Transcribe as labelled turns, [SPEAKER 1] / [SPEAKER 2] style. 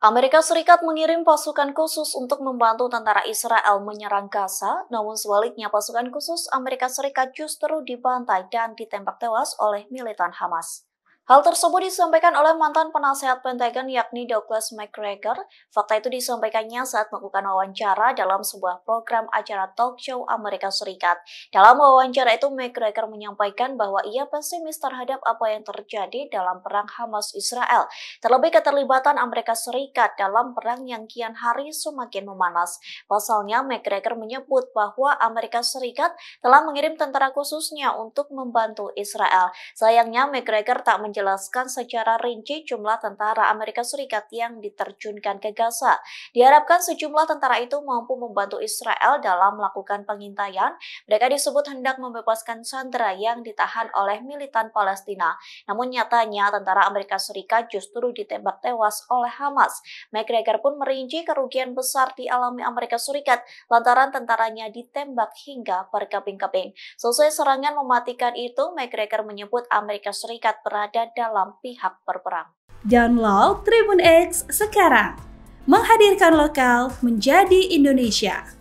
[SPEAKER 1] Amerika Serikat mengirim pasukan khusus untuk membantu tentara Israel menyerang Gaza, namun sebaliknya pasukan khusus Amerika Serikat justru dibantai dan ditembak tewas oleh militan Hamas. Hal tersebut disampaikan oleh mantan penasehat Pentagon yakni Douglas McGregor. Fakta itu disampaikannya saat melakukan wawancara dalam sebuah program acara talk show Amerika Serikat. Dalam wawancara itu, McGregor menyampaikan bahwa ia pesimis terhadap apa yang terjadi dalam perang Hamas-Israel, terlebih keterlibatan Amerika Serikat dalam perang yang kian hari semakin memanas. Pasalnya, McGregor menyebut bahwa Amerika Serikat telah mengirim tentara khususnya untuk membantu Israel. Sayangnya, McGregor tak men menjelaskan secara rinci jumlah tentara Amerika Serikat yang diterjunkan ke Gaza. Diharapkan sejumlah tentara itu mampu membantu Israel dalam melakukan pengintaian. Mereka disebut hendak membebaskan sandera yang ditahan oleh militan Palestina. Namun nyatanya tentara Amerika Serikat justru ditembak tewas oleh Hamas. McGregor pun merinci kerugian besar dialami Amerika Serikat lantaran tentaranya ditembak hingga berkeping-keping. Selesai serangan mematikan itu, McGregor menyebut Amerika Serikat berada berada dalam
[SPEAKER 2] pihak berperang. Download Tribun X sekarang. Menghadirkan lokal menjadi Indonesia.